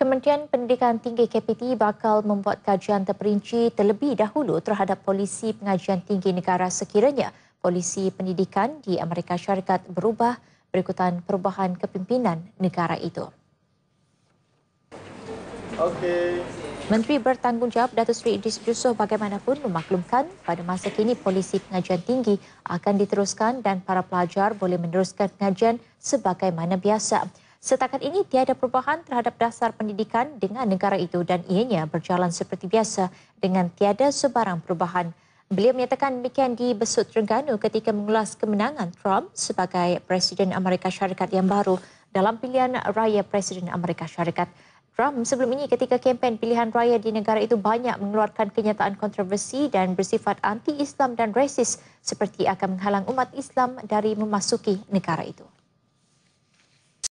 Kementerian Pendidikan Tinggi KPT bakal membuat kajian terperinci terlebih dahulu terhadap polisi pengajian tinggi negara sekiranya polisi pendidikan di Amerika Syarikat berubah berikutan perubahan kepimpinan negara itu. Okay. Menteri bertanggungjawab Datuk Seri Idris Yusof bagaimanapun memaklumkan pada masa kini polisi pengajian tinggi akan diteruskan dan para pelajar boleh meneruskan pengajian sebagaimana biasa. Setakat ini tiada perubahan terhadap dasar pendidikan dengan negara itu dan ianya berjalan seperti biasa dengan tiada sebarang perubahan. Beliau menyatakan demikian di Besut Terengganu ketika mengulas kemenangan Trump sebagai Presiden Amerika Syarikat yang baru dalam pilihan raya Presiden Amerika Syarikat. Trump sebelum ini ketika kempen pilihan raya di negara itu banyak mengeluarkan kenyataan kontroversi dan bersifat anti-Islam dan rasis seperti akan menghalang umat Islam dari memasuki negara itu.